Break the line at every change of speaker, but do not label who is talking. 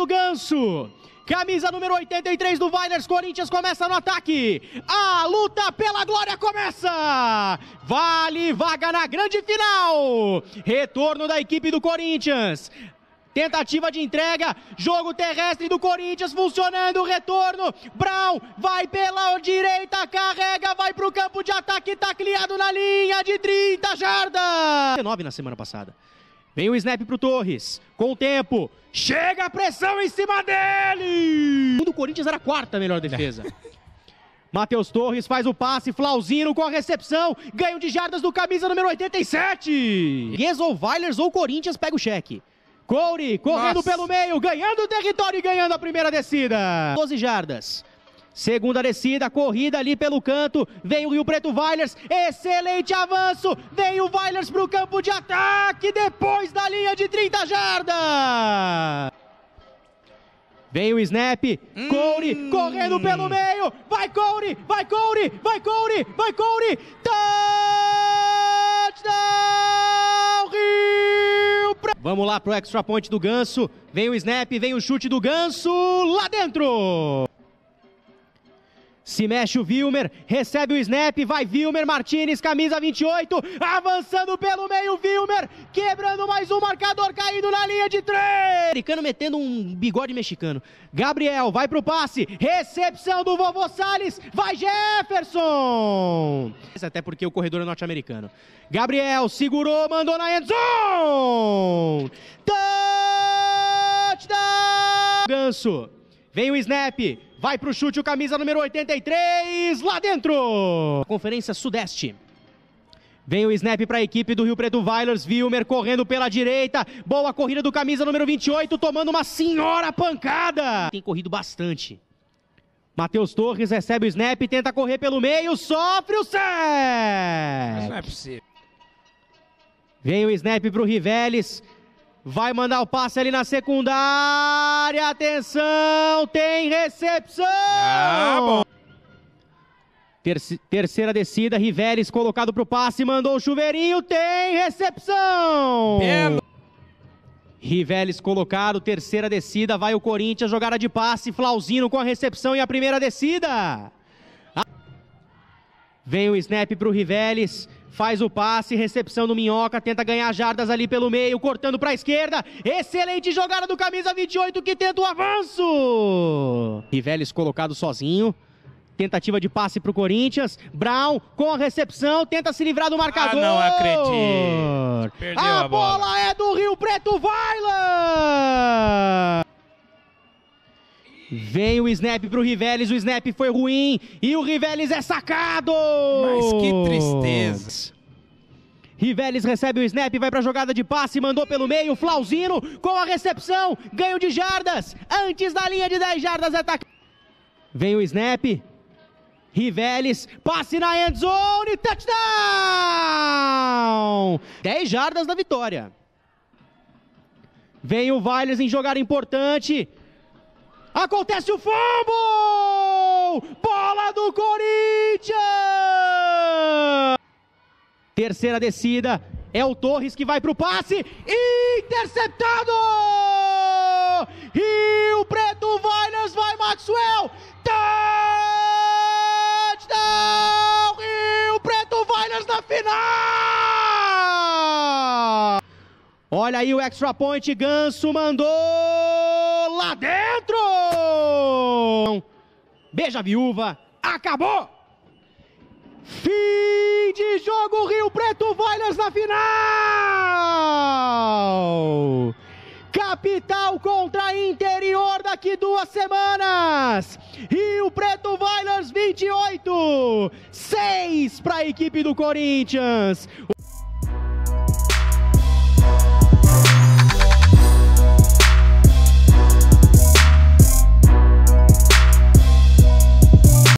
do Ganso. Camisa número 83 do Vailers, Corinthians começa no ataque. A luta pela glória começa. Vale vaga na grande final. Retorno da equipe do Corinthians. Tentativa de entrega, jogo terrestre do Corinthians funcionando, retorno. Brown vai pela direita, carrega, vai para o campo de ataque, tá criado na linha de 30 jardas. 19 na semana passada. Vem o snap pro Torres. Com o tempo. Chega a pressão em cima dele! O do Corinthians era a quarta melhor defesa. Matheus Torres faz o passe, Flauzino com a recepção, ganho de jardas do camisa número 87. Yes ou Weilers ou Corinthians pega o cheque. Coure correndo Nossa. pelo meio, ganhando o território e ganhando a primeira descida. 12 jardas. Segunda descida, corrida ali pelo canto. Vem o Rio Preto Vailers. Excelente avanço. Vem o Vailers para o campo de ataque. Depois da linha de 30 jardas. Vem o snap, hum. Coure correndo pelo meio, vai Coure, vai Coure, vai Coure, vai Coure, touchdown Rio! Preto. Vamos lá para o extra point do Ganso, vem o snap, vem o chute do Ganso, lá dentro! Se mexe o Vilmer, recebe o snap, vai Vilmer Martinez, camisa 28, avançando pelo meio Vilmer, quebrando mais um marcador, caindo na linha de três. Americano metendo um bigode mexicano. Gabriel vai pro passe, recepção do vovô Salles, vai Jefferson. Até porque o corredor é norte-americano. Gabriel segurou, mandou na end zone. Touchdown! Ganso. Vem o snap, vai pro chute o camisa número 83, lá dentro! Conferência Sudeste. Vem o snap para a equipe do Rio Preto Villers, Vilmer correndo pela direita, boa corrida do camisa número 28, tomando uma senhora pancada! Tem corrido bastante. Matheus Torres recebe o snap, tenta correr pelo meio, sofre o set. Mas não é possível. Vem o snap pro Riveles, Vai mandar o passe ali na secundária. Atenção, tem recepção. Ah, Terce, terceira descida, Riveres colocado pro passe, mandou o chuveirinho, tem recepção. Belo. Riveles colocado, terceira descida, vai o Corinthians, jogada de passe, Flauzino com a recepção e a primeira descida. A... Vem o snap pro Riveles. Faz o passe, recepção do Minhoca, tenta ganhar jardas ali pelo meio, cortando para a esquerda. Excelente jogada do camisa 28 que tenta o avanço. Riveles colocado sozinho. Tentativa de passe para o Corinthians. Brown com a recepção, tenta se livrar do marcador. Ah, não acredito. Perdeu a, a bola. bola é do Rio Preto lá! Vem o snap pro Riveles, o snap foi ruim e o Riveles é sacado! Mas que tristeza. Riveles recebe o snap, vai para a jogada de passe, mandou pelo meio, Flauzino com a recepção, ganho de jardas, antes da linha de 10 jardas ataque. É Vem o snap, Riveles, passe na end zone, touchdown! 10 jardas da vitória. Vem o Viles em jogada importante, Acontece o fumble! Bola do Corinthians! Terceira descida. É o Torres que vai para o passe. Interceptado! E o Preto Vainas vai Maxwell. Touchdown! E o Preto Vainas na final! Olha aí o extra point. Ganso mandou! lá dentro! Beija viúva, acabou! Fim de jogo Rio Preto Voilas na final! Capital contra interior daqui duas semanas. Rio Preto Villers 28, 6 para a equipe do Corinthians.